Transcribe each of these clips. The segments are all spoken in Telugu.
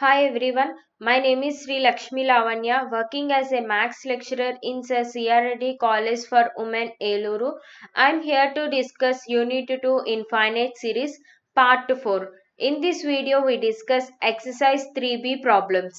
Hi everyone, my name is Sri Lakshmi Lavanya, working as a Max lecturer in the CRD College for Women Eluru. I am here to discuss Unit 2 Infinite Series Part 4. In this video, we discuss Exercise 3B problems.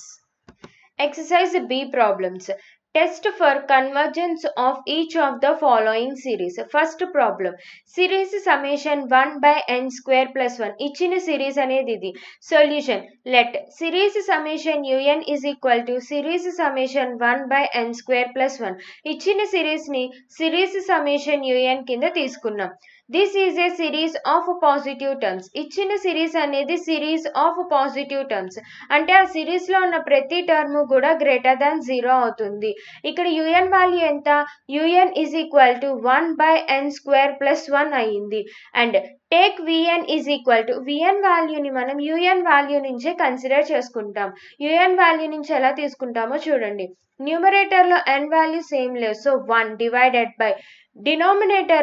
Exercise B problems. Test for convergence of each of the following series. First problem. Series summation 1 by n square plus 1. ఇచ్చిన సిరీస్ అనేది ఇది solution let series summation UN is equal to series summation one by N square plus one ఇచ్చిన సిరీస్ని సిరీస్ సమేషన్ యుఎన్ కింద తీసుకున్నాం this is a series of positive terms ఇచ్చిన సిరీస్ అనేది సిరీస్ ఆఫ్ పాజిటివ్ టర్మ్స్ అంటే ఆ సిరీస్లో ఉన్న ప్రతి టర్మ్ కూడా గ్రేటర్ దాన్ జీరో అవుతుంది ఇక్కడ యుఎన్ వాల్యూ ఎంత UN is equal to one by N square plus one అయ్యింది and take VN is equal to VN వాల్యూని మనం యుఎన్ వాల్యూ నుంచే కన్సిడర్ చేసుకుంటాం యుఎన్ వాల్యూ నుంచి ఎలా తీసుకుంటామో చూడండి న్యూమరేటర్లో ఎన్ వాల్యూ సేమ్ లేవు సో వన్ డివైడెడ్ బై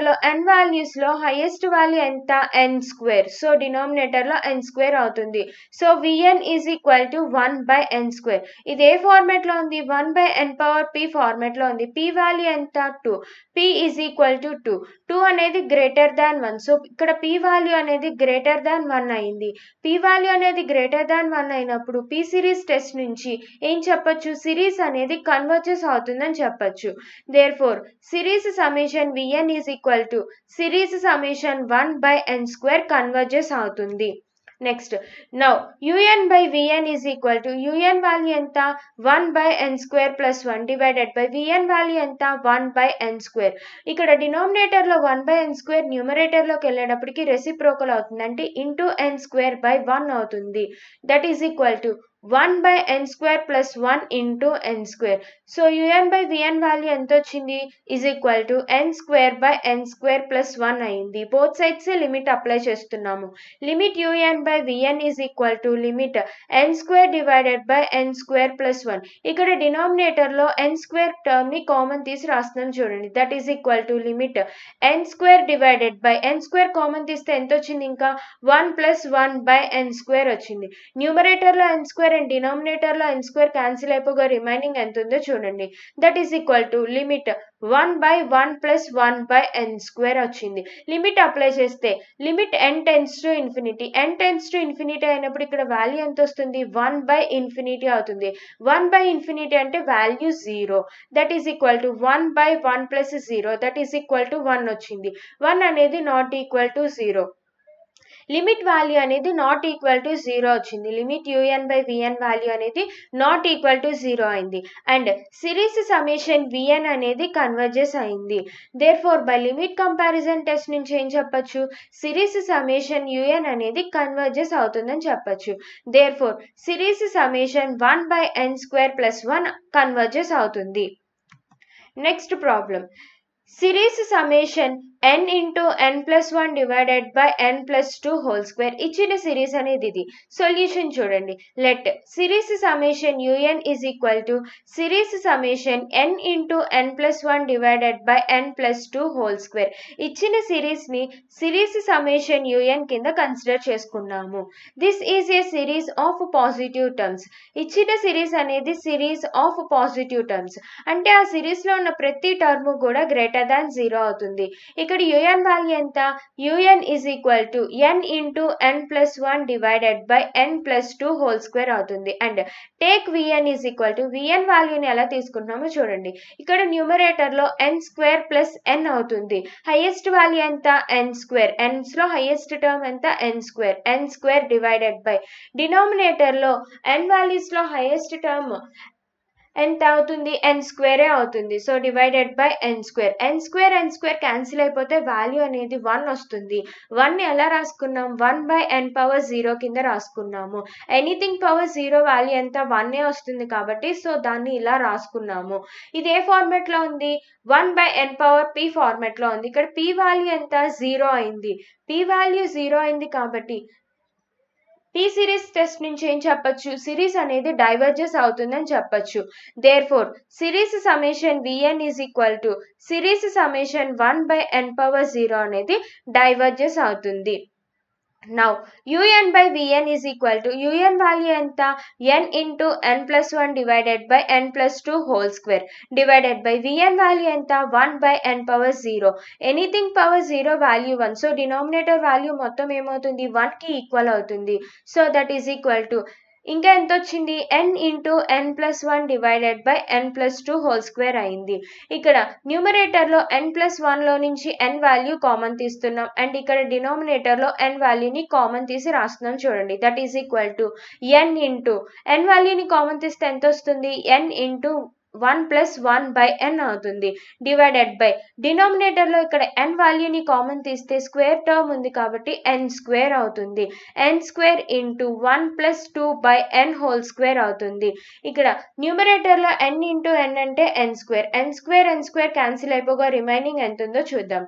లో ఎన్ వాల్యూస్ లో హైయెస్ట్ వాల్యూ ఎంత ఎన్ స్క్వేర్ సో లో ఎన్ స్క్వేర్ అవుతుంది so VN is equal to one by N square ఇది ఏ లో ఉంది one by N power P లో ఉంది పి వాల్యూ ఎంత two P is equal to two two అనేది గ్రేటర్ దాన్ వన్ సో ఇక్కడ పి వాల్యూ అనేది గ్రేటర్ దాన్ వన్ అయింది పి వాల్యూ అనేది గ్రేటర్ దాన్ వన్ అయినప్పుడు పి సిరీస్ టెస్ట్ నుంచి ఏం చెప్పొచ్చు సిరీస్ అనేది కన్వర్జెస్ అవుతుందని చెప్పొచ్చు there four series summation VN is equal to series summation one by N square converges అవుతుంది next now u n by VN is equal to UN value ఎంత one by N square plus one divided by VN value ఎంత వన్ బై ఎన్ స్క్వేర్ ఇక్కడ డినామినేటర్లో వన్ బై ఎన్ స్క్వేర్ న్యూమరేటర్లోకి వెళ్ళేటప్పటికి రెసిప్రోకల్ అవుతుంది అంటే into N square by one అవుతుంది that is equal to one by N square plus one into N square so UN by VN value ఎంత వచ్చింది is equal to N square by N square plus one అయింది బోత్ సైడ్స్ లిమిట్ అప్లై చేస్తున్నాము limit UN by VN is equal to limit N square divided by N square plus one ఇక్కడ డినామినేటర్లో ఎన్ స్క్వేర్ ని కామన్ తీసి రాస్తున్నాం చూడండి that is equal to limit N square divided by N square common తీస్తే ఎంత వచ్చింది ఇంకా one plus one by N square వచ్చింది న్యూమరేటర్లో ఎన్ స్క్వేర్ అండ్ లో ఎన్ స్క్వేర్ క్యాన్సిల్ అయిపోగా రిమైనింగ్ ఎంత ఉందో చూడండి that is equal to limit one by one plus one by N square వచ్చింది లిమిట్ అప్లై చేస్తే limit N tends to infinity N tends to infinity అయినప్పుడు ఇక్కడ వాల్యూ ఎంత వస్తుంది వన్ బై ఇన్ఫినిటీ అవుతుంది వన్ బై ఇన్ఫినిటీ అంటే value zero that is equal to one by one plus zero that is equal to one వచ్చింది వన్ అనేది not equal to zero limit value అనేది నాట్ ఈక్వల్ టు జీరో వచ్చింది limit UN by VN value అనేది నాట్ ఈక్వల్ టు జీరో అయింది అండ్ సిరీస్ సమేషన్ విఎన్ అనేది కన్వర్జెస్ అయింది there four by limit comparison test నుంచి ఏం చెప్పచ్చు సిరీస్ సమేషన్ యూఎన్ అనేది కన్వర్జెస్ అవుతుందని చెప్పచ్చు there four series summation one by N square plus one converges అవుతుంది next problem series summation N into N plus one divided by N plus two whole square ఇచ్చిన సిరీస్ అనేది ఇది సొల్యూషన్ చూడండి let series summation UN is equal to series summation N into N plus one divided by N plus two whole square ఇచ్చిన సిరీస్ని సిరీస్ సమేషన్ యూఎన్ కింద కన్సిడర్ చేసుకున్నాము this is a series of positive terms ఇచ్చిన సిరీస్ అనేది సిరీస్ ఆఫ్ పాజిటివ్ టర్మ్స్ అంటే ఆ సిరీస్లో ఉన్న ప్రతి టర్మ్ కూడా గ్రేటర్ దాన్ జీరో అవుతుంది ఇక ఇక్కడ యుఎన్ వాల్యూ ఎంత UN is equal to N into N plus one divided by N plus two whole square అవుతుంది and take VN is equal to VN వాల్యూని ఎలా తీసుకుంటున్నామో చూడండి ఇక్కడ న్యూమరేటర్లో ఎన్ స్క్వేర్ ప్లస్ ఎన్ అవుతుంది హైయెస్ట్ వాల్యూ ఎంత ఎన్ స్క్వేర్ లో హైయెస్ట్ టర్మ్ ఎంత ఎన్ square N square divided by డినామినేటర్లో ఎన్ వాల్యూస్లో హైయెస్ట్ టర్మ్ ఎంత అవుతుంది ఎన్ స్క్వేరే అవుతుంది so divided by N square N square N square cancel అయిపోతే వాల్యూ అనేది వన్ వస్తుంది వన్ ఎలా రాసుకున్నాం one by N power zero కింద రాసుకున్నాము ఎనీథింగ్ పవర్ జీరో వాల్యూ ఎంత వన్నే వస్తుంది కాబట్టి సో దాన్ని ఇలా రాసుకున్నాము ఇది ఏ ఫార్మెట్లో ఉంది one by N power P ఫార్మెట్లో ఉంది ఇక్కడ పి వాల్యూ ఎంత జీరో అయింది పి వాల్యూ జీరో అయింది కాబట్టి టీ సిరీస్ టెస్ట్ నుంచి ఏం చెప్పొచ్చు సిరీస్ అనేది డైవర్జెస్ అవుతుందని చెప్పొచ్చు there four series summation VN is equal to series summation one by N power zero అనేది డైవర్జెస్ అవుతుంది now UN by VN is equal to UN value ఎంత N into N plus one divided by N plus two whole square divided by VN value ఎంత one by N power zero anything power zero value one so denominator value మొత్తం ఏమవుతుంది వన్కి ఈక్వల్ అవుతుంది so that is equal to ఇంకా ఎంత వచ్చింది N into N plus one divided by N plus two whole square అయింది ఇక్కడ న్యూమరేటర్లో ఎన్ ప్లస్ వన్లో నుంచి ఎన్ వాల్యూ కామన్ తీస్తున్నాం అండ్ ఇక్కడ డినామినేటర్లో ఎన్ వాల్యూని కామన్ తీసి రాస్తున్నాం చూడండి that is equal to N into N వాల్యూని కామన్ తీస్తే ఎంత వస్తుంది ఎన్ into one plus one by ఎన్ అవుతుంది డివైడెడ్ బై డినామినేటర్లో ఇక్కడ ఎన్ వాల్యూని కామన్ తీస్తే స్క్వేర్ టర్మ్ ఉంది కాబట్టి ఎన్ స్క్వేర్ అవుతుంది ఎన్ square into one plus two by N whole square అవుతుంది ఇక్కడ న్యూమరేటర్లో ఎన్ ఇంటూ ఎన్ అంటే ఎన్ square N square N square cancel అయిపోగా రిమైనింగ్ ఎంత ఉందో చూద్దాం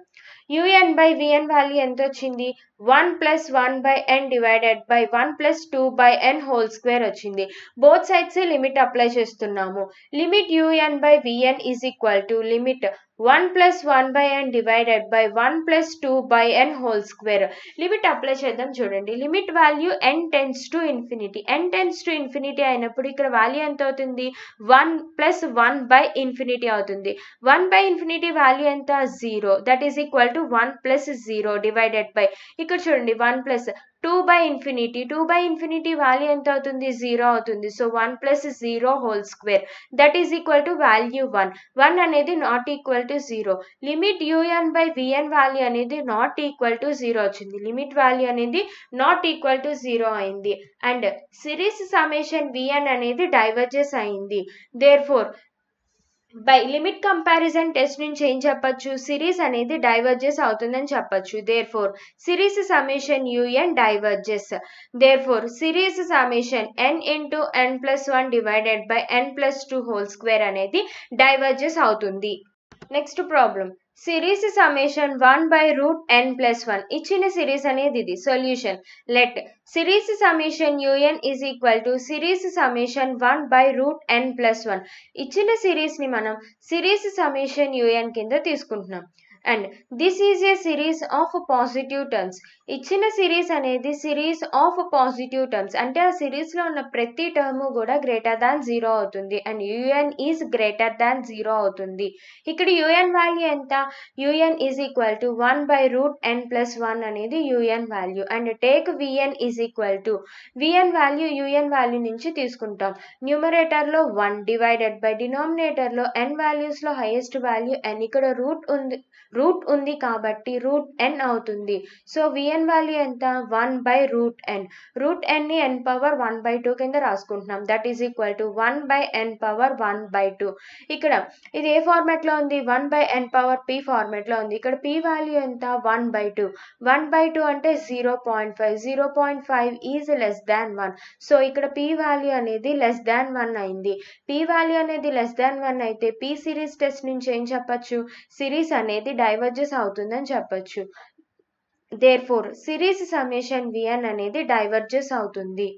యూఎన్ బై విఎన్ వాల్యూ ఎంత వచ్చింది one plus one by N divided by one plus two by N whole square వచ్చింది బోత్ సైడ్స్ లిమిట్ అప్లై చేస్తున్నాము limit UN by VN is equal to limit one plus one by N divided by one plus two by N whole square limit apply చేద్దాం చూడండి limit value N tends to infinity N tends to infinity అయినప్పుడు ఇక్కడ వాల్యూ ఎంత అవుతుంది one plus one by infinity అవుతుంది వన్ బై ఇన్ఫినిటీ వాల్యూ ఎంత zero that is equal to one plus zero divided by ఇక్కడ చూడండి one plus two by infinity two by infinity value ఎంత అవుతుంది జీరో అవుతుంది so one plus zero whole square that is equal to value one one అనేది not equal to zero limit UN by VN value అనేది నాట్ ఈక్వల్ టు జీరో వచ్చింది లిమిట్ వాల్యూ అనేది నాట్ ఈక్వల్ టు జీరో అయింది అండ్ సిరీస్ సమేషన్ విఎన్ అనేది డైవర్జెస్ అయింది there four by limit comparison test నుంచి ఏం చెప్పొచ్చు సిరీస్ అనేది డైవర్జెస్ అవుతుందని చెప్పొచ్చు there four series summation UN diverges there four series summation N into N plus one divided by N plus two whole square అనేది డైవర్జెస్ అవుతుంది next problem series summation one by root N plus one ఇచ్చిన సిరీస్ అనేది ఇది solution let series summation UN is equal to series summation one by root N plus one ఇచ్చిన సిరీస్ని మనం సిరీస్ సమేషన్ యూఎన్ కింద తీసుకుంటున్నాం and this is a series of positive terms ఇచ్చిన సిరీస్ అనేది సిరీస్ ఆఫ్ పాజిటివ్ టర్మ్స్ అంటే ఆ సిరీస్లో ఉన్న ప్రతి టర్మ్ కూడా గ్రేటర్ దాన్ జీరో అవుతుంది and UN is greater than zero అవుతుంది ఇక్కడ యుఎన్ వాల్యూ ఎంత UN is equal to one by root N plus one అనేది UN value and take VN is equal to VN value UN value నుంచి తీసుకుంటాం న్యూమరేటర్లో వన్ డివైడెడ్ బై డినామినేటర్లో ఎన్ వాల్యూస్లో హైయెస్ట్ వాల్యూ ఎన్ ఇక్కడ రూట్ ఉంది రూట్ ఉంది కాబట్టి రూట్ ఎన్ అవుతుంది సో విఎన్ వాల్యూ ఎంత one by root N root ఎన్ని ఎన్ పవర్ వన్ బై టూ కింద రాసుకుంటున్నాం that is equal to one by N power one by two ఇక్కడ ఇది ఏ ఫార్మాట్లో ఉంది one by N power p ఫార్మాట్లో ఉంది ఇక్కడ పి వాల్యూ ఎంత one by two one by two అంటే zero point five zero point five is less than one so ఇక్కడ పి వాల్యూ అనేది లెస్ దాన్ వన్ అయింది పి వాల్యూ అనేది లెస్ దాన్ వన్ అయితే పి సిరీస్ టెస్ట్ నుంచి ఏం చెప్పచ్చు సిరీస్ అనేది డైవర్జెస్ అవుతుందని చెప్పొచ్చు there four series summation v n అనేది డైవర్జెస్ అవుతుంది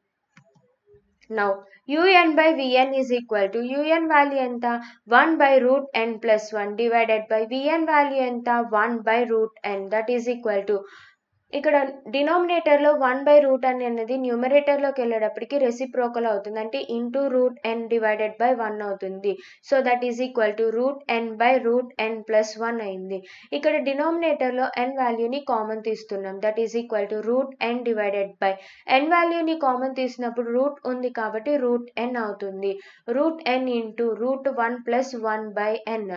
now u n by VN is equal to UN value ఎంత one by root N plus one divided by VN value ఎంత one by root n that is equal to ఇక్కడ డినామినేటర్లో వన్ బై రూట్ అని అనేది న్యూమరేటర్లోకి వెళ్ళేటప్పటికి రెసిప్రోకల్ అవుతుంది అంటే into root n divided by one అవుతుంది so that is equal to root n by root N plus one అయింది ఇక్కడ డినామినేటర్లో ఎన్ వాల్యూని కామన్ తీస్తున్నాం that is equal to root n divided by n వాల్యూని కామన్ తీసినప్పుడు రూట్ ఉంది కాబట్టి రూట్ ఎన్ అవుతుంది root n into root one plus one by n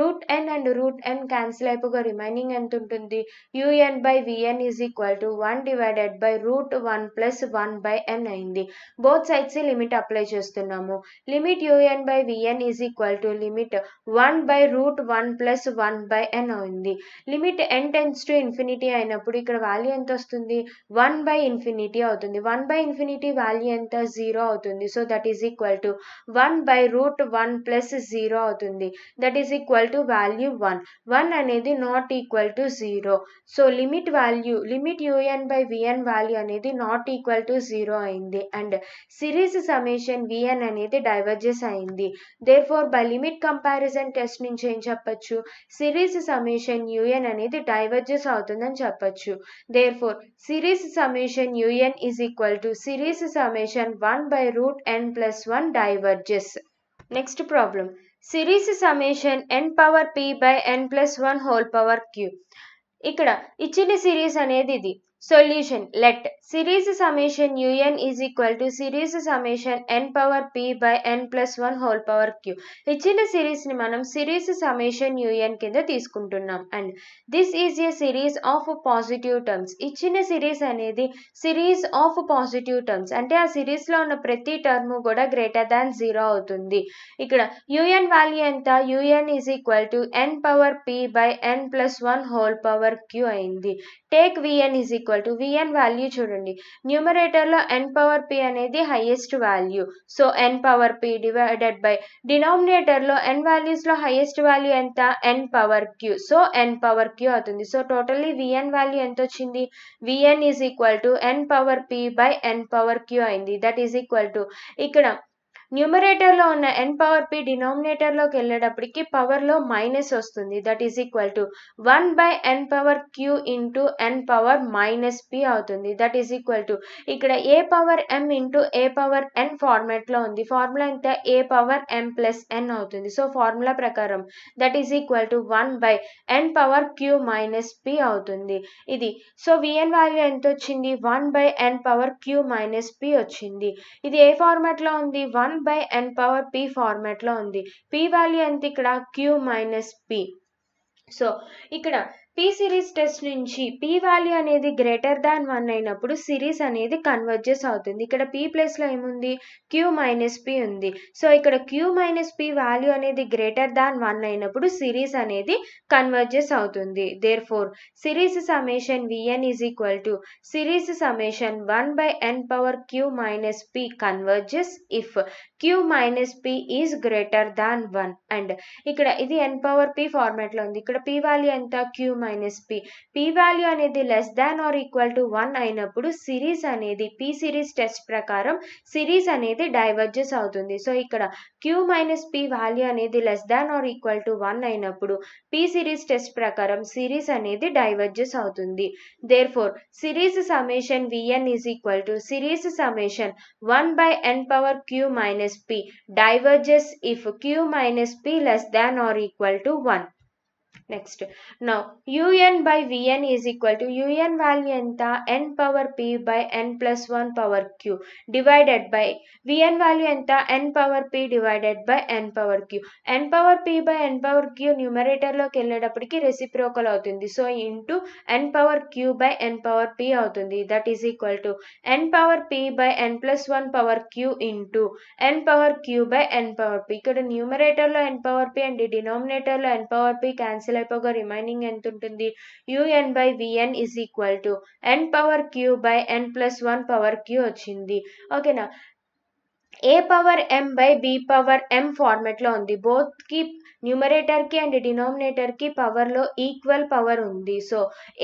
root n and root n cancel అయిపోగా రిమైనింగ్ ఎంత ఉంటుంది u n by VN is equal to one divided by root one plus one by n అయింది బోత్ సైడ్స్ లిమిట్ అప్లై చేస్తున్నాము limit UN by VN is equal to limit one by root one plus one by n అయింది limit N tends to infinity అయినప్పుడు ఇక్కడ వాల్యూ ఎంత వస్తుంది వన్ బై ఇన్ఫినిటీ అవుతుంది వన్ బై ఇన్ఫినిటీ వాల్యూ ఎంత జీరో అవుతుంది so that is equal to one by root one plus zero అవుతుంది that is equal to value one one అనేది not equal to zero so limit value limit UN by VN value అనేది నాట్ ఈక్వల్ టు జీరో అయింది అండ్ సిరీస్ సమేషన్ విఎన్ అనేది డైవర్జెస్ అయింది there four by limit comparison test నుంచి ఏం చెప్పచ్చు సిరీస్ సమేషన్ యూఎన్ అనేది డైవర్జెస్ అవుతుందని చెప్పచ్చు there four series summation UN is equal to series summation one by root N plus one diverges next problem series summation n power p by N plus one whole power q ఇక్కడ ఇచ్చిన సిరీస్ అనేది ఇది solution let series summation UN is equal to series summation n power p by N plus one whole power q ఇచ్చిన సిరీస్ ని మనం సిరీస్ సమేషన్ యూఎన్ కింద తీసుకుంటున్నాం and this is a series of positive terms ఇచ్చిన సిరీస్ అనేది సిరీస్ ఆఫ్ పాజిటివ్ టర్మ్స్ అంటే ఆ సిరీస్ లో ఉన్న ప్రతి టర్మ్ కూడా గ్రేటర్ దాన్ జీరో అవుతుంది ఇక్కడ యూఎన్ వాల్యూ ఎంత u n is equal to n power p by N plus one whole power q అయింది take VN is equal to VN value చూడండి న్యూమరేటర్లో ఎన్ పవర్ పి అనేది highest value so n power p divided by డినామినేటర్లో ఎన్ వాల్యూస్లో హైయెస్ట్ వాల్యూ ఎంత n power q so n power q అవుతుంది సో టోటల్లీ విఎన్ వాల్యూ ఎంత వచ్చింది v n is equal to n power p by N power q అయింది దట్ ఈజ్ ఈక్వల్ టు ఇక్కడ న్యూమరేటర్లో ఉన్న ఎన్ పవర్ పి డినామినేటర్లోకి వెళ్ళేటప్పటికి పవర్లో మైనస్ వస్తుంది that is equal to one by N power q into n power minus p అవుతుంది దట్ ఈస్ ఈక్వల్ టు ఇక్కడ a power m into a power n ఫార్మాట్లో ఉంది ఫార్ములా ఎంత ఏ పవర్ ఎం ప్లస్ ఎన్ అవుతుంది సో ఫార్ములా ప్రకారం that is equal to one by N power q minus p అవుతుంది ఇది సో విఎన్ వాల్యూ ఎంత వచ్చింది one by N power q minus p వచ్చింది ఇది ఏ ఫార్మాట్లో ఉంది one by N power p ఫార్మాట్లో ఉంది పి వాల్యూ ఎంత ఇక్కడ క్యూ మైనస్ పి సో ఇక్కడ పి సిరీస్ టెస్ట్ నుంచి పి వాల్యూ అనేది గ్రేటర్ దాన్ వన్ అయినప్పుడు సిరీస్ అనేది కన్వర్జెస్ అవుతుంది ఇక్కడ పి ప్లస్లో ఏముంది క్యూ మైనస్ పి ఉంది సో ఇక్కడ క్యూ మైనస్ పి వాల్యూ అనేది గ్రేటర్ దాన్ వన్ అయినప్పుడు సిరీస్ అనేది కన్వర్జెస్ అవుతుంది there four series summation VN is equal to series summation one by N power q minus p converges if q minus p is greater than one and ఇక్కడ ఇది ఎన్ పవర్ పి ఫార్మాట్లో ఉంది ఇక్కడ పి వాల్యూ ఎంత q minus p p value అనేది less than or equal to one అయినప్పుడు సిరీస్ అనేది పి సిరీస్ టెస్ట్ ప్రకారం సిరీస్ అనేది డైవర్జెస్ అవుతుంది సో ఇక్కడ క్యూ మైనస్ పి వాల్యూ అనేది less than or equal to one అయినప్పుడు పి సిరీస్ టెస్ట్ ప్రకారం సిరీస్ అనేది డైవర్జెస్ అవుతుంది there four series summation VN is equal to series summation one by N power q minus minus p diverges if q minus p less than or equal to 1. Next now u n by VN is equal to UN value ఎంత n power p by N plus one power q divided by VN value ఎంత n power p divided by N power q n power p by N power q న్యూమరేటర్లోకి వెళ్ళేటప్పటికి రెసిప్రోకల్ అవుతుంది so into n power q by N power p అవుతుంది that is equal to n power p by N plus one power q into n power q by N power p ఇక్కడ న్యూమరేటర్లో ఎన్ పవర్ పి అండ్ డినామినేటర్లో ఎన్ పవర్ పి క్యాన్సిల్ అయిపోగా రిమైనింగ్ ఎంత ఉంటుంది u n by VN is equal to n power q by N plus one power q వచ్చింది ఓకేనా a power m by b power m ఫార్మెట్లో ఉంది బోత్కి న్యూమరేటర్కి అండ్ డినామినేటర్కి పవర్లో ఈక్వల్ పవర్ ఉంది so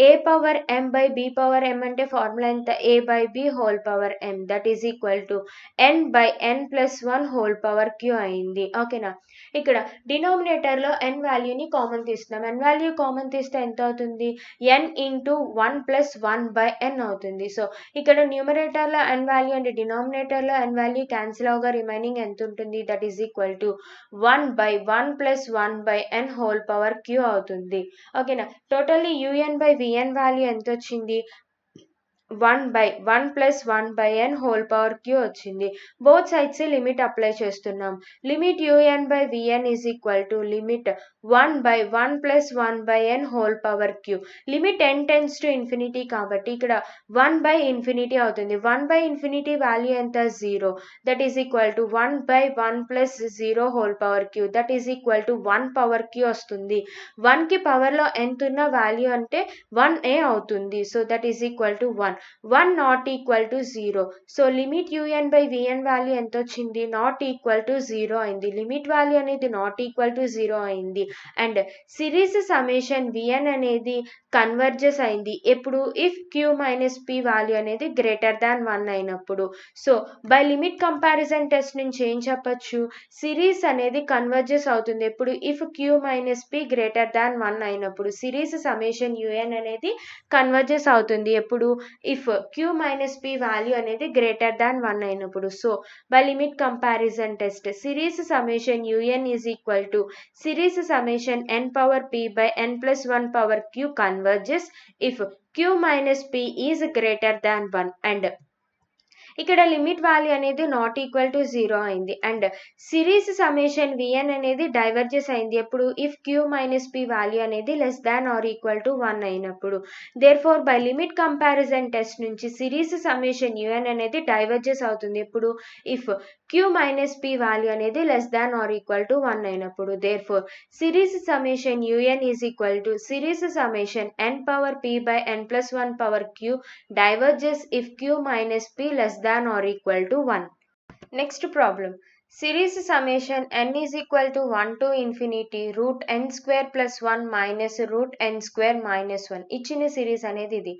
a power m by b power m అంటే ఫార్ములా ఎంత ఏ by b whole power m that is equal to n by N plus one whole power q అయింది ఓకేనా ఇక్కడ డినామినేటర్లో ఎన్ వాల్యూని కామన్ తీస్తున్నాం ఎన్ వాల్యూ కామన్ తీస్తే ఎంత అవుతుంది n into one plus one by ఎన్ అవుతుంది సో ఇక్కడ న్యూమరేటర్లో ఎన్ వాల్యూ అండ్ డినామినేటర్లో ఎన్ వాల్యూ క్యాన్సిల్ అవగా రిమైనింగ్ ఎంత ఉంటుంది that is equal to one by one plus one by N whole power q అవుతుంది ఓకేనా totally u n by VN value ఎంత వచ్చింది one by one plus one by N whole power q వచ్చింది బోత్ సైడ్స్ లిమిట్ అప్లై చేస్తున్నాం limit UN by VN is equal to limit one by one plus one by N whole power q limit N tends to infinity కాబట్టి ఇక్కడ వన్ బై ఇన్ఫినిటీ అవుతుంది వన్ బై ఇన్ఫినిటీ వాల్యూ ఎంత zero that is equal to one by one plus zero whole power q that is equal to one power q వస్తుంది వన్కి పవర్లో ఎంత ఉన్న వాల్యూ అంటే వన్ ఏ అవుతుంది so that is equal to one one not equal to zero so limit UN by VN value ఎంత వచ్చింది నాట్ ఈక్వల్ టు జీరో అయింది లిమిట్ వాల్యూ అనేది నాట్ ఈక్వల్ టు జీరో అయింది అండ్ సిరీస్ సమేషన్ విఎన్ అనేది కన్వర్జెస్ అయింది ఎప్పుడు if q minus p value అనేది గ్రేటర్ దాన్ వన్ అయినప్పుడు so by limit comparison test నుంచి ఏం చెప్పచ్చు సిరీస్ అనేది కన్వర్జెస్ అవుతుంది ఎప్పుడు if q minus P greater than one అయినప్పుడు సిరీస్ సమేషన్ యూఎన్ అనేది కన్వర్జెస్ అవుతుంది ఎప్పుడు if q minus p value and greater than 1 so by limit comparison test series summation un is equal to series summation n power p by n plus 1 power q converges if q minus p is greater than 1 and ఇక్కడ లిమిట్ వాల్యూ అనేది నాట్ ఈక్వల్ టు జీరో అయింది అండ్ సిరీస్ సమేషన్ విఎన్ అనేది డైవర్జెస్ అయింది ఎప్పుడు if q minus p value అనేది less than or equal to one అయినప్పుడు there four by limit comparison test నుంచి సిరీస్ సమేషన్ యుఎన్ అనేది డైవర్జెస్ అవుతుంది ఎప్పుడు if q minus p value అనేది less than or equal to one అయినప్పుడు there four series summation UN is equal to series summation n power p by N plus one power q diverges if q minus p less than or equal to one next problem series summation n is equal to one to infinity root n square plus one minus root n square minus one ఇచ్చిన సిరీస్ అనేది ఇది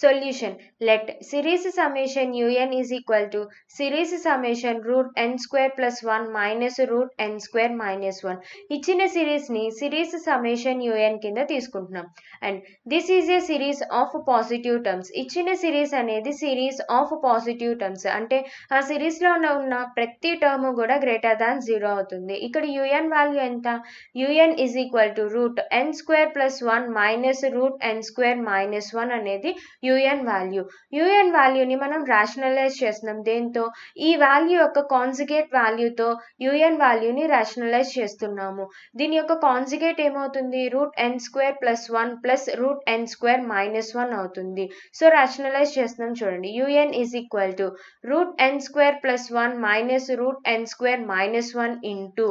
solution let series summation UN is equal to series summation root n square plus one minus root n square minus one ఇచ్చిన సిరీస్ని సిరీస్ సమేషన్ యూఎన్ కింద తీసుకుంటున్నాం and this is a series of positive terms ఇచ్చిన సిరీస్ అనేది సిరీస్ ఆఫ్ పాజిటివ్ టర్మ్స్ అంటే ఆ సిరీస్లో ఉన్న ప్రతి టర్మ్ కూడా గ్రేటర్ దాన్ జీరో అవుతుంది ఇక్కడ యూఎన్ వాల్యూ ఎంత u n is equal to root n square plus one minus root n square minus one అనేది యూఎన్ వాల్యూ యూఎన్ వాల్యూని మనం రాషనలైజ్ చేస్తున్నాం దేంతో ఈ వాల్యూ యొక్క కాన్సిగేట్ వాల్యూతో యూఎన్ వాల్యూని రాషనలైజ్ చేస్తున్నాము దీని యొక్క కాన్సిగేట్ ఏమవుతుంది root n square plus one plus root n square minus one అవుతుంది సో రాషనలైజ్ చేస్తున్నాం చూడండి u n is equal to root n square plus one minus root n square minus one into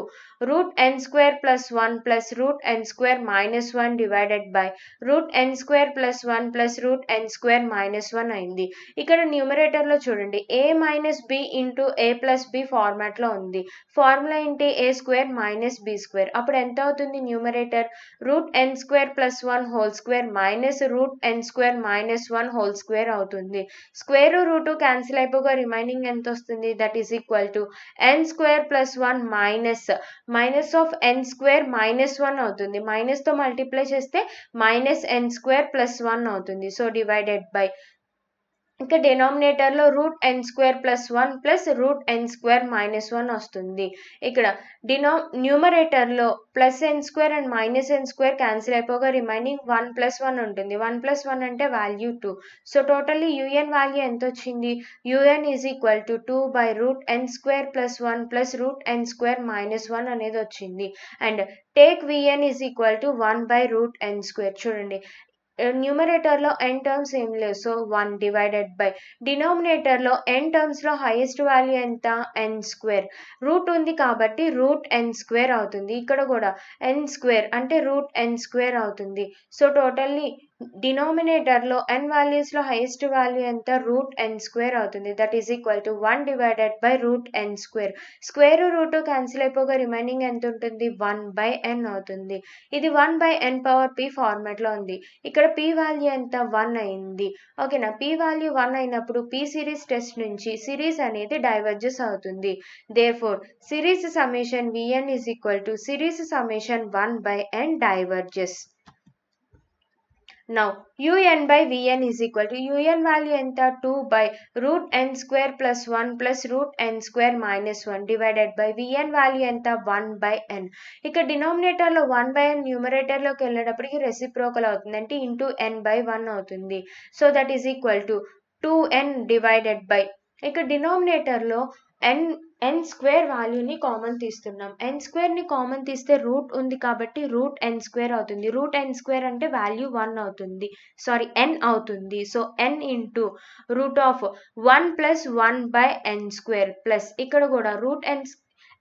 root n square plus one plus root n square minus one divided by root n square plus one plus root n square minus one అయింది ఇక్కడ న్యూమరేటర్లో చూడండి a minus b into a plus b ఫార్మాట్లో ఉంది ఫార్ములా ఏంటి a square minus b square అప్పుడు ఎంత అవుతుంది numerator root n square plus one whole square minus root n square minus one whole square అవుతుంది స్క్వేర్ రూట్ క్యాన్సిల్ అయిపోగా రిమైనింగ్ ఎంత వస్తుంది that is equal to N square plus one minus minus of n square minus one అవుతుంది మైనస్తో మల్టిప్లై చేస్తే minus n square plus one అవుతుంది సో డివైడెడ్ డివైడెడ్ బై ఇంకా డెనామినేటర్లో root n square plus one plus root n square minus one వస్తుంది ఇక్కడ డినో న్యూమరేటర్లో plus n square and minus n square cancel అయిపోగా రిమైనింగ్ వన్ ప్లస్ వన్ ఉంటుంది వన్ ప్లస్ వన్ అంటే value two so totally u n value ఎంత వచ్చింది u n is equal to two by root n square plus one plus root n square minus one అనేది వచ్చింది and take VN is equal to one by root n square చూడండి న్యూమరేటర్లో ఎన్ టర్మ్స్ ఏం లేవు సో వన్ డివైడెడ్ బై డినామినేటర్లో ఎన్ టర్మ్స్లో హైయెస్ట్ వాల్యూ ఎంత ఎన్ స్క్వేర్ రూట్ ఉంది కాబట్టి రూట్ ఎన్ స్క్వేర్ అవుతుంది ఇక్కడ కూడా ఎన్ స్క్వేర్ అంటే రూట్ ఎన్ స్క్వేర్ అవుతుంది సో టోటల్లీ లో ఎన్ వాల్యూస్లో హైయెస్ట్ వాల్యూ ఎంత రూట్ ఎన్ స్క్వేర్ అవుతుంది that is equal to one divided by root n square square root cancel అయిపోగా రిమైనింగ్ ఎంత ఉంటుంది వన్ బై ఎన్ అవుతుంది ఇది one by N power p ఫార్మాట్లో ఉంది ఇక్కడ పి వాల్యూ ఎంత వన్ అయింది ఓకేనా పి వాల్యూ వన్ అయినప్పుడు పి సిరీస్ టెస్ట్ నుంచి సిరీస్ అనేది డైవర్జెస్ అవుతుంది therefore series summation VN is equal to series summation one by n diverges now u n by VN is equal to u n value ఎంత two by root n square plus one plus root n square minus one divided by VN value ఎంత వన్ బై ఎన్ ఇక డినామినేటర్లో వన్ బై ఎన్ న్యూమరేటర్లోకి వెళ్ళేటప్పటికి రెసిప్రోకల్ అవుతుంది అంటే ఇంటూ ఎన్ బై వన్ అవుతుంది so that is equal to two n divided by ఇక డినామినేటర్లో ఎన్ ఎన్ స్క్వేర్ వాల్యూని కామన్ తీస్తున్నాం ఎన్ స్క్వేర్ని కామన్ తీస్తే రూట్ ఉంది కాబట్టి రూట్ ఎన్ స్క్వేర్ అవుతుంది రూట్ ఎన్ స్క్వేర్ అంటే వాల్యూ వన్ అవుతుంది సారీ ఎన్ అవుతుంది so n into root of one plus one by N square plus ఇక్కడ కూడా రూట్ ఎన్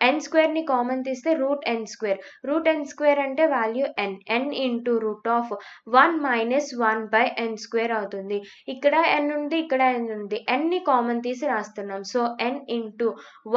ఎన్ స్క్వేర్ని కామన్ తీస్తే root n square root n square అంటే value n n into root of one minus one by N square అవుతుంది ఇక్కడ ఎన్ ఉంది ఇక్కడ ఎన్ ఉంది ఎన్ని కామన్ తీసి రాస్తున్నాం so n into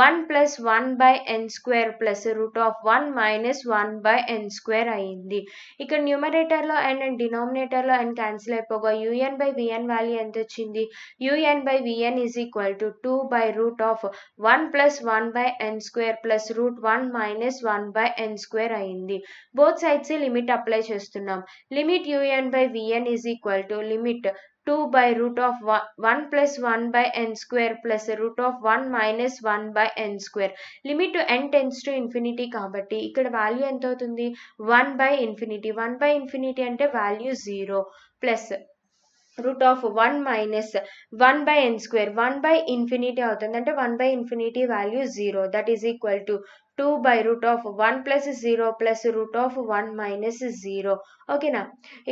one plus one by N square plus root of one minus one by N square అయ్యింది ఇక్కడ న్యూమరేటర్లో ఎన్ అండ్ డినామినేటర్లో ఎన్ క్యాన్సిల్ అయిపోగా యూఎన్ బై విఎన్ వాల్యూ ఎంత వచ్చింది u n by VN is equal to two by root of one plus one by N square plus plus root one minus one by N square అయింది బోత్ సైడ్స్ లిమిట్ అప్లై చేస్తున్నాం limit UN by VN is equal to limit two by root of one one plus one by N square plus root of one minus one by N square limit N tends to infinity కాబట్టి ఇక్కడ వాల్యూ ఎంత అవుతుంది one by infinity one by infinity అంటే value zero plus root of one minus one by N square one by infinity అవుతుంది అంటే one by infinity value zero that is equal to two by root of one plus zero plus root of one minus zero ఓకేనా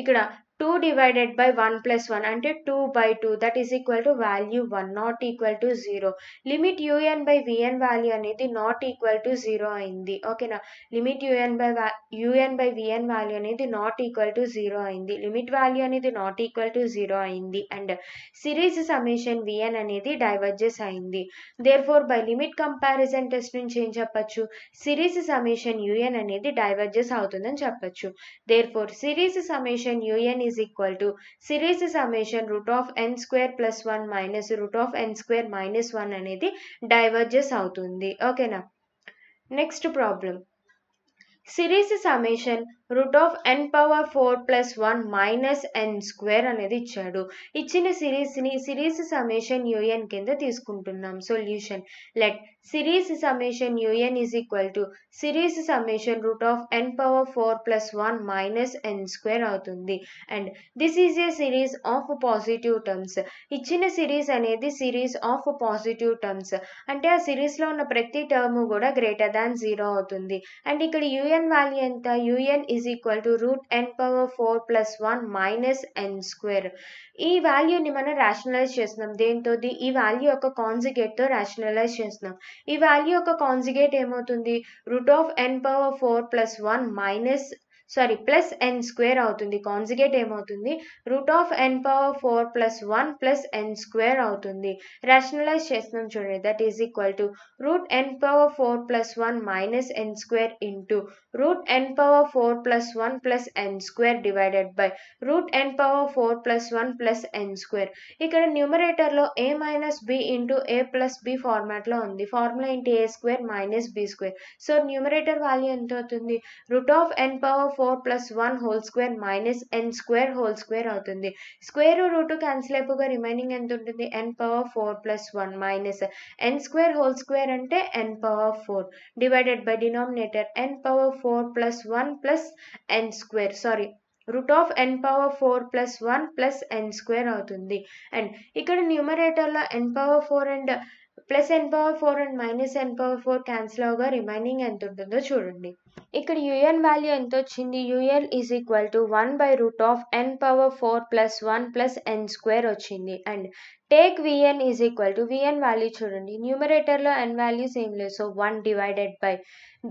ఇక్కడ two divided by one plus one అంటే two by two that is equal to value one not equal to zero limit UN by VN value అనేది నాట్ ఈక్వల్ టు జీరో అయింది ఓకేనా limit UN by u n by VN value అనేది నాట్ ఈక్వల్ టు జీరో అయింది లిమిట్ వాల్యూ అనేది నాట్ ఈక్వల్ టు జీరో అయింది అండ్ సిరీస్ సమేషన్ విఎన్ అనేది డైవర్జెస్ అయింది there four by limit comparison test నుంచి ఏం చెప్పచ్చు సిరీస్ సమేషన్ యూఎన్ అనేది డైవర్జెస్ అవుతుందని చెప్పచ్చు there four series summation u n is equal to series summation root of n square plus one minus root of n square minus one అనేది డైవర్జెస్ అవుతుంది ఓకేనా next problem series summation root of n power four plus one minus n square అనేది ఇచ్చాడు ఇచ్చిన సిరీస్ని సిరీస్ సమేషన్ యూఎన్ కింద తీసుకుంటున్నాం solution let series summation u n is equal to series summation root of n power four plus one minus n square అవుతుంది and this is a series of positive terms ఇచ్చిన సిరీస్ అనేది సిరీస్ ఆఫ్ పాజిటివ్ టర్మ్స్ అంటే ఆ సిరీస్లో ఉన్న ప్రతి టర్మ్ కూడా గ్రేటర్ దాన్ జీరో అవుతుంది అండ్ ఇక్కడ యూఎన్ వాల్యూ ఎంత u n is equal to root n power four plus one minus n square ఈ వాల్యూని మనం రాషనలైజ్ చేస్తున్నాం దేంతో ఈ వాల్యూ యొక్క కాన్జిగేట్తో రాషనలైజ్ చేస్తున్నాం ఈ వాల్యూ యొక్క కాన్జిగేట్ ఏమవుతుంది root of n power four plus one minus sorry plus n square అవుతుంది కాన్జిగేట్ ఏమవుతుంది root of n power four plus one plus n square అవుతుంది రేషనలైజ్ చేస్తున్నాం చూడండి that is equal to root n power four plus one minus n square into root n power four plus one plus n square divided by root n power four plus one plus n square ఇక్కడ న్యూమరేటర్లో ఏ minus b into a plus b ఫార్మాట్లో ఉంది formula into a square minus b square so numerator value ఎంత అవుతుంది root of n power four plus one whole square minus n square whole square అవుతుంది స్క్వేర్ రూట్ క్యాన్సిల్ అయిపోగా రిమైనింగ్ ఎంత ఉంటుంది n power four plus one minus n square whole square అంటే n power four divided by denominator n power 4 plus 1 plus n square. Sorry. Root of n power four plus one plus n square అవుతుంది అండ్ ఇక్కడ న్యూమరేటర్లో n power four and plus n power four and minus n power four cancel అవగా రిమైనింగ్ ఎంత ఉంటుందో చూడండి ఇక్కడ యూఎన్ వాల్యూ ఎంత వచ్చింది u l is equal to one by root of n power four plus one plus n square వచ్చింది and take VN is equal to VN value చూడండి న్యూమరేటర్లో ఎన్ వాల్యూస్ ఏం లేదు సో వన్ డివైడెడ్ బై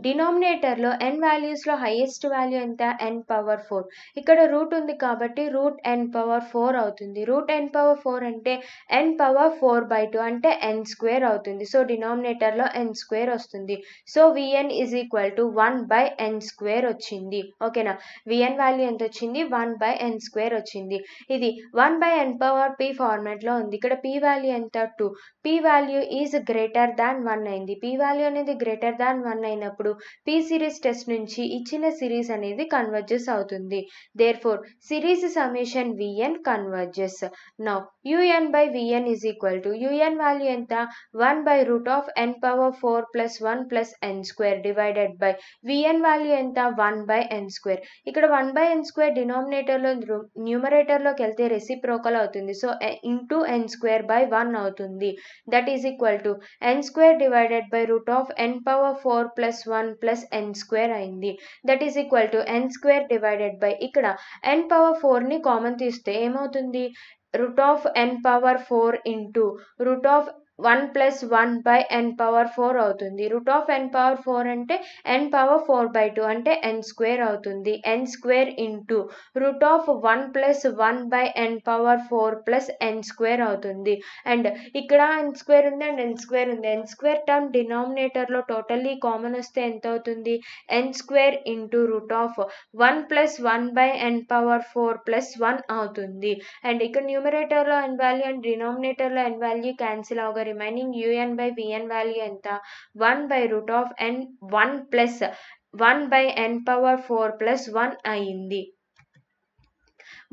డినామినేటర్లో ఎన్ వాల్యూస్లో హైయెస్ట్ వాల్యూ ఎంత ఎన్ పవర్ ఫోర్ ఇక్కడ రూట్ ఉంది కాబట్టి రూట్ ఎన్ పవర్ ఫోర్ అవుతుంది రూట్ ఎన్ పవర్ ఫోర్ అంటే n power four by two అంటే ఎన్ స్క్వేర్ అవుతుంది సో డినామినేటర్లో ఎన్ స్క్వేర్ వస్తుంది so VN is equal to one by N square వచ్చింది ఓకేనా విఎన్ వాల్యూ ఎంత వచ్చింది వన్ బై ఎన్ స్క్వేర్ వచ్చింది ఇది one by N power p ఫార్మాట్లో ఉంది ఇక్కడ పి వాల్యూ ఎంత two p value is greater than one అయింది పి వాల్యూ అనేది గ్రేటర్ దాన్ వన్ అయినప్పుడు అప్పుడు పి సిరీస్ టెస్ట్ నుంచి ఇచ్చిన సిరీస్ అనేది కన్వర్జెస్ అవుతుంది there four series summation v n converges now u n by VN is equal to UN value ఎంత one by root of n power four plus one plus n square divided by VN value ఎంత వన్ బై ఎన్ స్క్వేర్ ఇక్కడ వన్ బై ఎన్ స్క్వేర్ డినామినేటర్లో న్యూమరేటర్లోకి వెళ్తే రెసిప్రోకల్ అవుతుంది so into N square by one అవుతుంది that is equal to N square divided by root of n power four plus one plus n square అయింది that is equal to N square divided by ఇక్కడ ఎన్ పవర్ ఫోర్ని కామన్ తీస్తే ఏమవుతుంది root of n power four into root of one plus one by N power four అవుతుంది root of n power four అంటే n power four by two అంటే ఎన్ స్క్వేర్ అవుతుంది ఎన్ square into root of one plus one by N power four plus n square అవుతుంది అండ్ ఇక్కడ ఎన్ స్క్వేర్ ఉంది అండ్ ఎన్ స్క్వేర్ ఉంది ఎన్ స్క్వేర్ టర్మ్ డినామినేటర్లో టోటల్లీ కామన్ వస్తే ఎంత అవుతుంది ఎన్ square into root of one plus one by N power four plus one అవుతుంది అండ్ ఇక్కడ న్యూమరేటర్లో ఎన్ వాల్యూ అండ్ డినామినేటర్లో ఎన్ వాల్యూ క్యాన్సిల్ అవగా remaining un by vn value ಎಂತ 1 by root of n 1 plus 1 by n power 4 plus 1 ಅಯ್యింದಿ ah,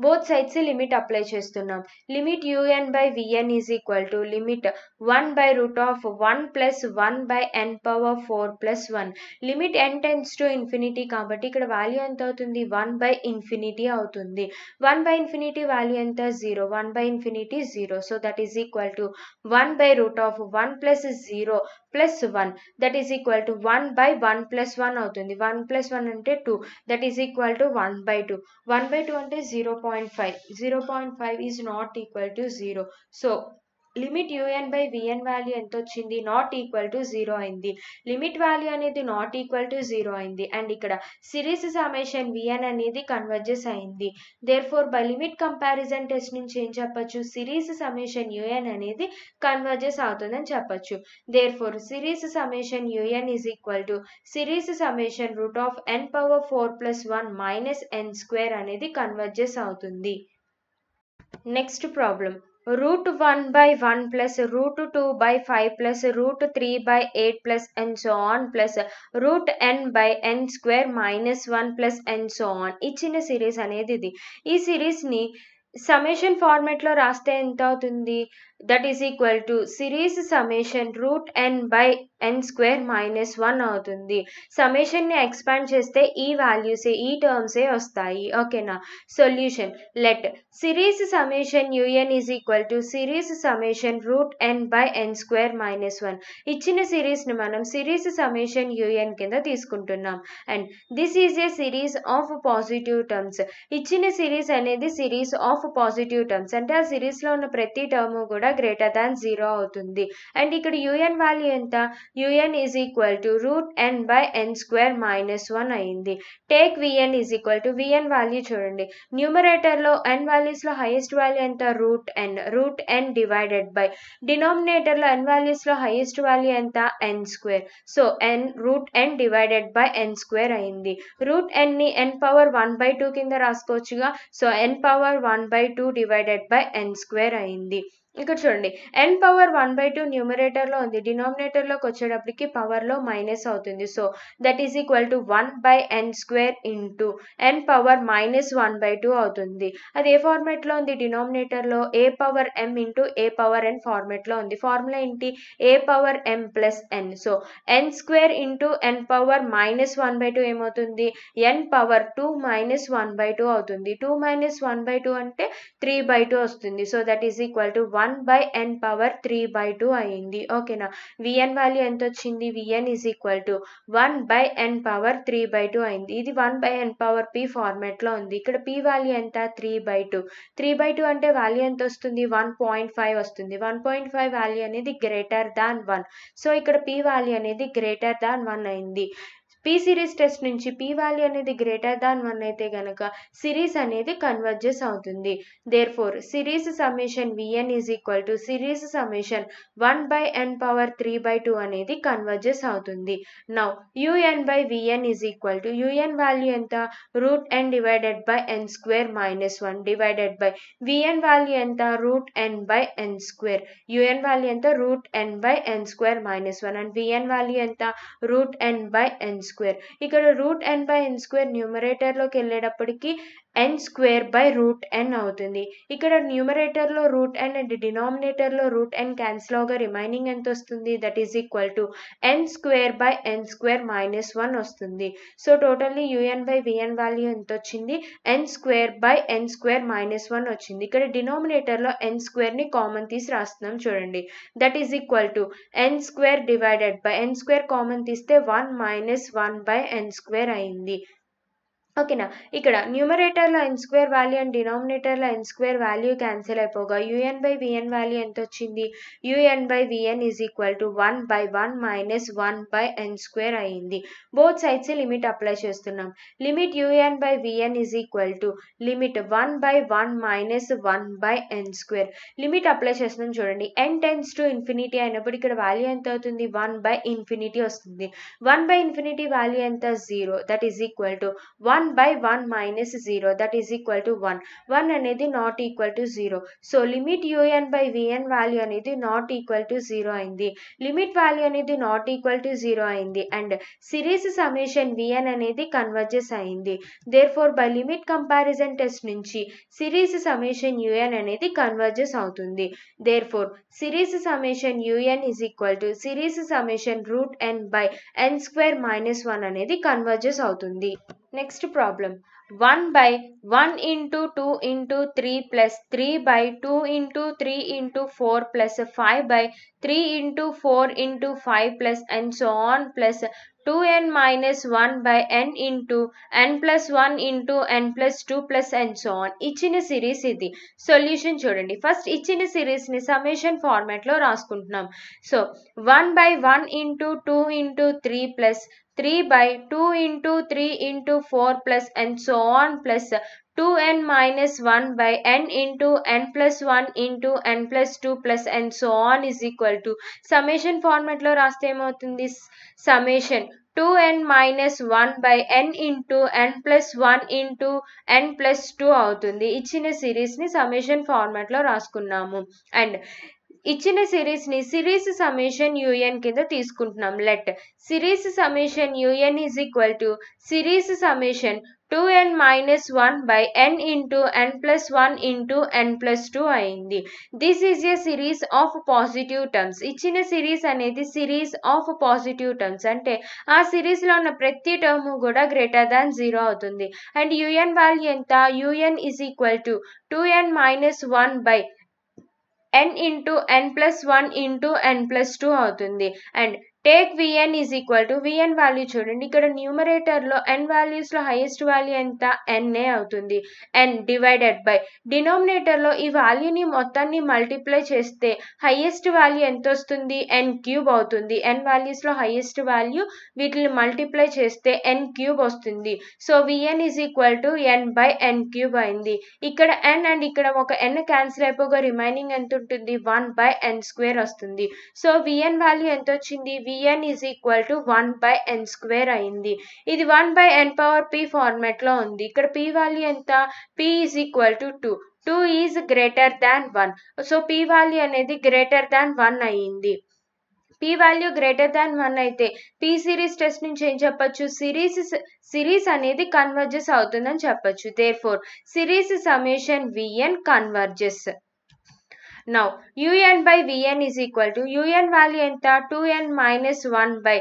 both sides limit apply చేస్తున్నాం limit UN by VN is equal to limit one by root of one plus one by N power four plus one limit N tends to infinity కాబట్టి ఇక్కడ వాల్యూ ఎంత అవుతుంది వన్ బై ఇన్ఫినిటీ అవుతుంది వన్ బై ఇన్ఫినిటీ వాల్యూ ఎంత zero one by infinity zero so that is equal to one by root of one plus zero plus one that is equal to one by one plus one అవుతుంది వన్ ప్లస్ వన్ అంటే two that is equal to one by two one by two అంటే zero point five zero point five is not equal to zero so limit UN by VN value ఎంత వచ్చింది నాట్ ఈక్వల్ టు జీరో అయింది లిమిట్ వాల్యూ అనేది నాట్ ఈక్వల్ టు జీరో అయింది అండ్ ఇక్కడ సిరీస్ సమేషన్ విఎన్ అనేది కన్వర్జెస్ అయింది there four by limit comparison test నుంచి ఏం చెప్పచ్చు సిరీస్ సమేషన్ యూఎన్ అనేది కన్వర్జెస్ అవుతుందని చెప్పచ్చు there four series summation UN is equal to series summation root of n power four plus one minus n square అనేది కన్వర్జెస్ అవుతుంది next problem root one by one plus root two by five plus root three by eight plus N so on plus root n by N square minus one plus N so on ఇచ్చిన సిరీస్ అనేది ఇది ఈ సిరీస్ని సమేషన్ ఫార్మేట్లో రాస్తే ఎంత అవుతుంది that is equal to series summation root n by N square minus one అవుతుంది సమేషన్ని ఎక్స్పాండ్ చేస్తే ఈ వాల్యూసే ఈ టర్మ్సే వస్తాయి ఓకేనా solution let series summation UN is equal to series summation root n by N square minus one ఇచ్చిన సిరీస్ని మనం సిరీస్ సమేషన్ యూఎన్ కింద తీసుకుంటున్నాం and this is a series of positive terms ఇచ్చిన సిరీస్ అనేది సిరీస్ ఆఫ్ పాజిటివ్ టర్మ్స్ అంటే ఆ సిరీస్లో ఉన్న ప్రతి టర్మ్ కూడా కూడా గ్రేటర్ దాన్ జీరో అవుతుంది అండ్ ఇక్కడ యూఎన్ వాల్యూ ఎంత u n is equal to root n by N square minus one అయింది take VN is equal to VN value చూడండి న్యూమరేటర్లో ఎన్ వాల్యూస్లో హైయెస్ట్ వాల్యూ ఎంత root N root n divided by డినామినేటర్లో ఎన్ వాల్యూస్లో హైయెస్ట్ వాల్యూ ఎంత ఎన్ square so n root n divided by N square అయింది రూట్ ఎన్ని ఎన్ పవర్ వన్ బై టూ కింద రాసుకోవచ్చుగా so n power one by two divided by N square అయింది ఇక్కడ చూడండి n power one by two న్యూమరేటర్లో ఉంది డినామినేటర్లోకి వచ్చేటప్పటికి పవర్లో మైనస్ అవుతుంది so that is equal to one by N square into n power minus one by two అవుతుంది అది ఏ ఫార్మేట్లో ఉంది డినామినేటర్లో a power m into a power n ఫార్మేట్లో ఉంది ఫార్ములా ఏంటి a power m plus N so n square into n power minus one by two ఏమవుతుంది n power two minus one by two అవుతుంది two minus one by two అంటే త్రీ బై టూ వస్తుంది so that is equal to one one by N power three by two అయింది ఓకేనా విఎన్ వాల్యూ ఎంత వచ్చింది v n is equal to one by N power three by two అయింది ఇది one by N power p ఫార్మాట్లో ఉంది ఇక్కడ పి వాల్యూ ఎంత three by two three by two అంటే వాల్యూ ఎంత వస్తుంది వన్ పాయింట్ ఫైవ్ వస్తుంది వన్ పాయింట్ ఫైవ్ వాల్యూ అనేది గ్రేటర్ దాన్ వన్ సో ఇక్కడ పి వాల్యూ అనేది గ్రేటర్ దాన్ వన్ అయింది పీ సిరీస్ టెస్ట్ నుంచి పీ వాల్యూ అనేది గ్రేటర్ దాన్ వన్ అయితే గనక సిరీస్ అనేది కన్వర్జెస్ అవుతుంది there four series summation v n is equal to series summation one by N power three by two అనేది కన్వర్జెస్ అవుతుంది now u n by VN is equal to UN value ఎంత root n divided by N square minus one divided by VN value ఎంత root n by N square UN value ఎంత root n by N square minus one and v n value ఎంత root n by N square square ఇక్కడ √n/n² న్యూమరేటర్లోకి వెళ్ళేటప్పటికి ఎన్ స్క్వేర్ బై రూట్ ఎన్ అవుతుంది ఇక్కడ న్యూమరేటర్లో రూట్ ఎన్ అండ్ డినామినేటర్లో రూట్ ఎన్ క్యాన్సిల్ అవగా రిమైనింగ్ ఎంత వస్తుంది that is equal to N square by N square minus one వస్తుంది so totally u n by VN value ఎంత వచ్చింది n square by N square minus one వచ్చింది ఇక్కడ డినామినేటర్లో ఎన్ స్క్వేర్ని కామన్ తీసి రాస్తున్నాం చూడండి that is equal to N square divided by N square common తీస్తే one minus one by N square అయింది ఓకేనా ఇక్కడ న్యూమరేటర్లో ఎన్ స్క్వేర్ వాల్యూ అండ్ డినామినేటర్లో ఎన్ స్క్వేర్ వాల్యూ క్యాన్సిల్ అయిపోగా యూఎన్ బై విఎన్ వాల్యూ ఎంత వచ్చింది u n by VN is equal to one by one minus one by N square అయ్యింది బోత్ సైడ్స్ లిమిట్ అప్లై చేస్తున్నాం limit UN by VN is equal to limit one by one minus one by N square limit apply చేస్తున్నాం చూడండి ఎన్ టెన్స్ టు ఇన్ఫినిటీ అయినప్పుడు ఇక్కడ వాల్యూ ఎంత అవుతుంది వన్ బై ఇన్ఫినిటీ వస్తుంది వన్ బై ఇన్ఫినిటీ వాల్యూ ఎంత zero that is equal to one by one minus zero that is equal to one one అనేది not equal to zero so limit UN by VN value అనేది నాట్ ఈక్వల్ టు జీరో అయింది లిమిట్ వాల్యూ అనేది నాట్ ఈక్వల్ టు జీరో అయింది అండ్ సిరీస్ సమేషన్ విఎన్ అనేది కన్వర్జెస్ అయింది there four by limit comparison test నుంచి సిరీస్ సమేషన్ యూఎన్ అనేది కన్వర్జెస్ అవుతుంది there four series summation UN is equal to series summation root n by N square minus one అనేది కన్వర్జెస్ అవుతుంది Next problem. 1 by 1 into 2 into 3 plus 3 by 2 into 3 into 4 plus 5 by 3 into 4 into 5 plus and so on plus n minus one by n into N plus one into N plus two plus and so on ఇచ్చిన సిరీస్ ఇది సొల్యూషన్ చూడండి ఫస్ట్ ఇచ్చిన సిరీస్ని సమేషన్ ఫార్మాట్లో రాసుకుంటున్నాం so one by one into two into three plus three by two into three into four plus and so on plus two n minus one by n into N plus one into N plus two plus N so on is equal to summation ఫార్మాట్లో రాస్తే ఏమవుతుంది summation two n minus one by n into N plus one into N plus two అవుతుంది ఇచ్చిన సిరీస్ని సమేషన్ ఫార్మాట్లో రాసుకున్నాము అండ్ ఇచ్చిన సిరీస్ని సిరీస్ సమేషన్ యూఎన్ కింద తీసుకుంటున్నాం let series summation UN is equal to series summation 2n minus 1 by n into n plus 1 into n plus 2 అయింది this is a series of positive terms ఇచ్చిన సిరీస్ అనేది సిరీస్ ఆఫ్ పాజిటివ్ టర్మ్స్ అంటే ఆ సిరీస్లో ఉన్న ప్రతి టర్మ్ కూడా గ్రేటర్ దాన్ జీరో అవుతుంది అండ్ యుఎన్ వాల్యూ ఎంత UN is equal to two n minus one by n into N plus one into N plus two అవుతుంది and take VN is equal to VN value చూడండి ఇక్కడ న్యూమరేటర్లో ఎన్ వాల్యూస్లో హైయెస్ట్ వాల్యూ ఎంత ఎన్ఏ అవుతుంది ఎన్ డివైడెడ్ బై డినామినేటర్లో ఈ వాల్యూని మొత్తాన్ని మల్టిప్లై చేస్తే హైయెస్ట్ వాల్యూ ఎంత వస్తుంది ఎన్ క్యూబ్ అవుతుంది ఎన్ వాల్యూస్లో హైయెస్ట్ వాల్యూ వీటిని మల్టిప్లై చేస్తే ఎన్ క్యూబ్ వస్తుంది so VN is equal to n by n cube అయింది ఇక్కడ ఎన్ అండ్ ఇక్కడ ఒక ఎన్ క్యాన్సిల్ అయిపోగా రిమైనింగ్ ఎంత ఉంటుంది వన్ బై ఎన్ స్క్వేర్ వస్తుంది సో విఎన్ వాల్యూ ఎంత వచ్చింది v p n is equal to one by N square అయింది ఇది one by N power p ఫార్మాట్లో ఉంది ఇక్కడ పి వాల్యూ ఎంత p is equal to two two is greater than one so p value అనేది గ్రేటర్ దాన్ వన్ అయ్యింది p value greater than one అయితే పీ సిరీస్ టెస్ట్ నుంచి ఏం చెప్పొచ్చు సిరీస్ సిరీస్ అనేది కన్వర్జెస్ అవుతుందని చెప్పొచ్చు there four series summation v n converges now u n by VN is equal to UN value ఎంత two n minus one by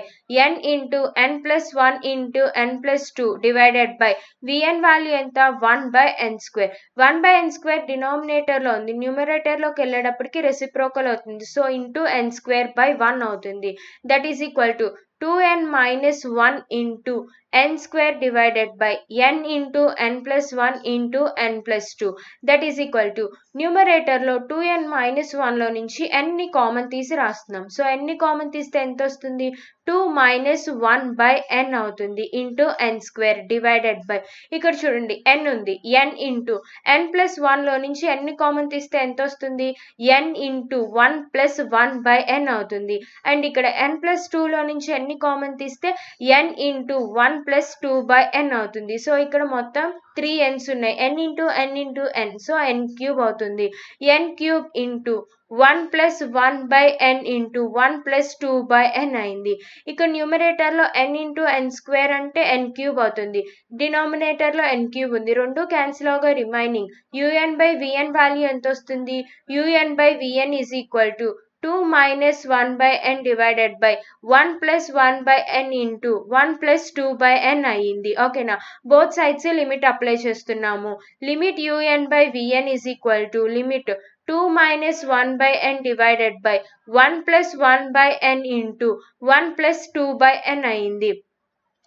n into N plus one into N plus two divided by VN value ఎంత one by N square one by N square డినామినేటర్లో ఉంది న్యూమరేటర్లోకి వెళ్ళేటప్పటికి రెసిప్రోకల్ అవుతుంది so into N square by one అవుతుంది that is equal to two n minus one into N square divided by n into N plus one into N plus two that is equal to న్యూమరేటర్లో టూ ఎన్ మైనస్ వన్లో నుంచి ఎన్ని కామన్ తీసి రాస్తున్నాం సో ఎన్ని కామన్ తీస్తే ఎంత వస్తుంది టూ మైనస్ వన్ బై ఎన్ అవుతుంది into N square divided by ఇక్కడ చూడండి ఎన్ ఉంది ఎన్ ఇంటూ ఎన్ ప్లస్ వన్లో నుంచి ఎన్ని కామన్ తీస్తే ఎంత వస్తుంది ఎన్ into one plus one by ఎన్ అవుతుంది అండ్ ఇక్కడ ఎన్ ప్లస్ టూలో నుంచి ఎన్ని కామన్ తీస్తే n into one plus two by ఎన్ అవుతుంది సో ఇక్కడ మొత్తం త్రీ ఎన్స్ ఉన్నాయి n into n into n so n cube అవుతుంది n cube into one plus one by n into one plus two by n అయింది ఇక న్యూమినేటర్లో ఎన్ ఇంటూ ఎన్ స్క్వేర్ అంటే ఎన్ క్యూబ్ అవుతుంది డినామినేటర్లో ఎన్ క్యూబ్ ఉంది రెండు క్యాన్సిల్ అవగా remaining u n by VN value ఎంత వస్తుంది u n by VN is equal to two minus one by N divided by one plus one by n into one plus two by n అయ్యింది ఓకేనా బోత్ సైడ్స్ లిమిట్ అప్లై చేస్తున్నాము limit UN by VN is equal to limit 2 minus 1 by n divided by 1 plus 1 by n into 1 plus 2 by n అయింది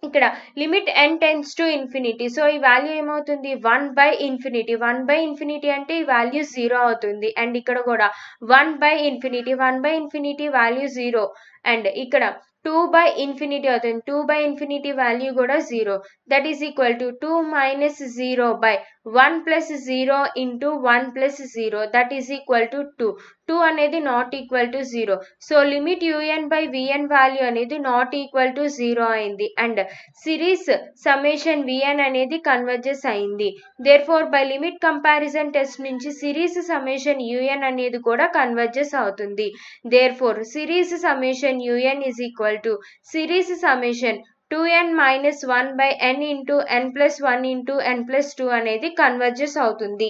ఇక్కడ limit N tends to infinity so ఈ వాల్యూ ఏమవుతుంది one by infinity one by infinity అంటే ఈ వాల్యూ జీరో అవుతుంది అండ్ ఇక్కడ కూడా one by infinity one by infinity value zero and ఇక్కడ టూ బై ఇన్ఫినిటీ అవుతుంది టూ బై ఇన్ఫినిటీ వాల్యూ కూడా zero that is equal to two minus zero by one plus zero into one plus zero that is equal to two two అనేది not equal to zero so limit UN by VN value అనేది నాట్ ఈక్వల్ టు జీరో అయింది అండ్ సిరీస్ సమేషన్ విఎన్ అనేది కన్వర్జెస్ అయింది there four by limit comparison test నుంచి సిరీస్ సమేషన్ యూఎన్ అనేది కూడా కన్వర్జెస్ అవుతుంది there four series summation UN is equal to series summation two n minus one by n into N plus one into N plus two అనేది కన్వర్జెస్ అవుతుంది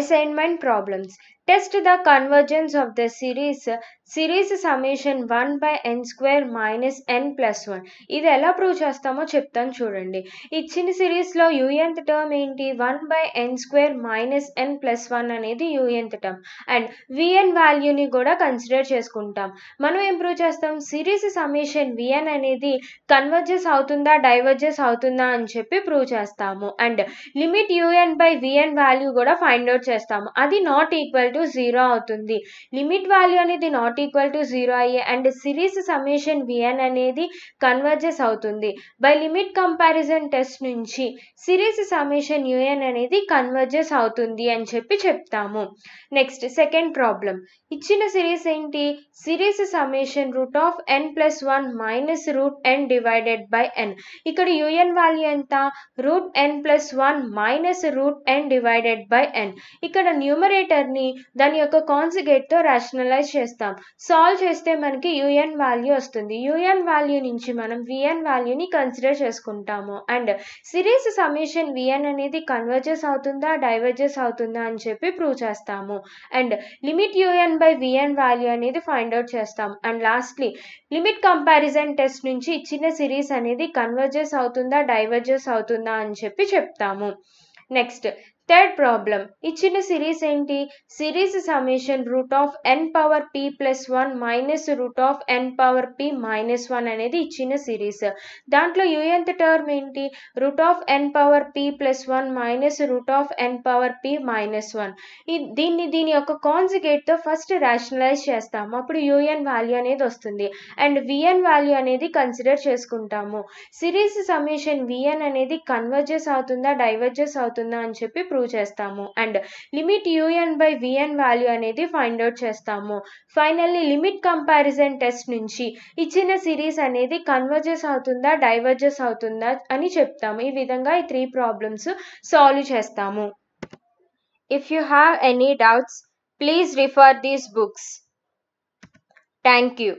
assignment problems Test the convergence of the series series summation one by N square minus n plus one ఇది ఎలా ప్రూవ్ చేస్తామో చెప్తాను చూడండి ఇచ్చిన సిరీస్లో యూఎన్త్ టర్మ్ ఏంటి one by N square minus n plus one అనేది యూఎన్త్ టర్మ్ అండ్ విఎన్ వాల్యూని కూడా కన్సిడర్ చేసుకుంటాం మనం ఏం ప్రూవ్ చేస్తాం సిరీస్ సమ్మేషన్ విఎన్ అనేది కన్వర్జెస్ అవుతుందా డైవర్జెస్ అవుతుందా అని చెప్పి ప్రూవ్ చేస్తాము and limit UN by VN value కూడా ఫైండ్ అవుట్ చేస్తాము అది నాట్ ఈక్వల్ టు జీరో అవుతుంది లిమిట్ వాల్యూ అనేది నాట్ ఈక్వల్ టు జీరో అయ్యే అండ్ సిరీస్ సమ్మేషన్ విఎన్ అనేది కన్వర్జెస్ అవుతుంది బై లిమిట్ కంపారిజన్ టెస్ట్ నుంచి సిరీస్ సమ్మేషన్ యూఎన్ అనేది కన్వర్జెస్ అవుతుంది అని చెప్పి చెప్తాము నెక్స్ట్ సెకండ్ ప్రాబ్లం ఇచ్చిన సిరీస్ ఏంటి series summation root of n plus one minus root n divided by n ఇక్కడ యూఎన్ వాల్యూ ఎంత root N plus one minus root n divided by n ఇక్కడ న్యూమరేటర్ని దాని యొక్క కాన్సిగేట్తో రాషనలైజ్ చేస్తాం సాల్వ్ చేస్తే మనకి యూఎన్ వాల్యూ వస్తుంది యూఎన్ వాల్యూ నుంచి మనం విఎన్ వాల్యూని కన్సిడర్ చేసుకుంటాము అండ్ సిరీస్ సమ్యూషన్ విఎన్ అనేది కన్వర్జెస్ అవుతుందా డైవర్జెస్ అవుతుందా అని చెప్పి ప్రూవ్ చేస్తాము and limit UN by VN value అనేది ఫైండ్ అవుట్ చేస్తాం and lastly limit comparison test నుంచి ఇచ్చిన సిరీస్ అనేది కన్వర్జెస్ అవుతుందా డైవర్జెస్ అవుతుందా అని చెప్పి చెప్తాము నెక్స్ట్ థర్డ్ ప్రాబ్లం ఇచ్చిన సిరీస్ ఏంటి series summation root of n power p plus one minus root of n power p minus one అనేది ఇచ్చిన సిరీస్ దాంట్లో యూఎంత్ టర్మ్ ఏంటి root of n power p plus one minus root of n power p minus one దీన్ని దీని యొక్క కాన్జిగేట్తో ఫస్ట్ రేషనలైజ్ చేస్తాము అప్పుడు యూఎన్ వాల్యూ అనేది వస్తుంది అండ్ విఎన్ వాల్యూ అనేది కన్సిడర్ చేసుకుంటాము సిరీస్ సమేషన్ విఎన్ అనేది కన్వర్జెస్ అవుతుందా డైవర్జెస్ అవుతుందా అని చెప్పి ప్రూవ్ చేస్తాము and limit UN by VN value అనేది ఫైండ్ అవుట్ చేస్తాము ఫైనల్లీ లిమిట్ కంపారిజన్ టెస్ట్ నుంచి ఇచ్చిన సిరీస్ అనేది కన్వర్జెస్ అవుతుందా డైవర్జెస్ అవుతుందా అని చెప్తాము ఈ విధంగా ఈ త్రీ ప్రాబ్లమ్స్ సాల్వ్ చేస్తాము if you have any doubts please refer these books thank you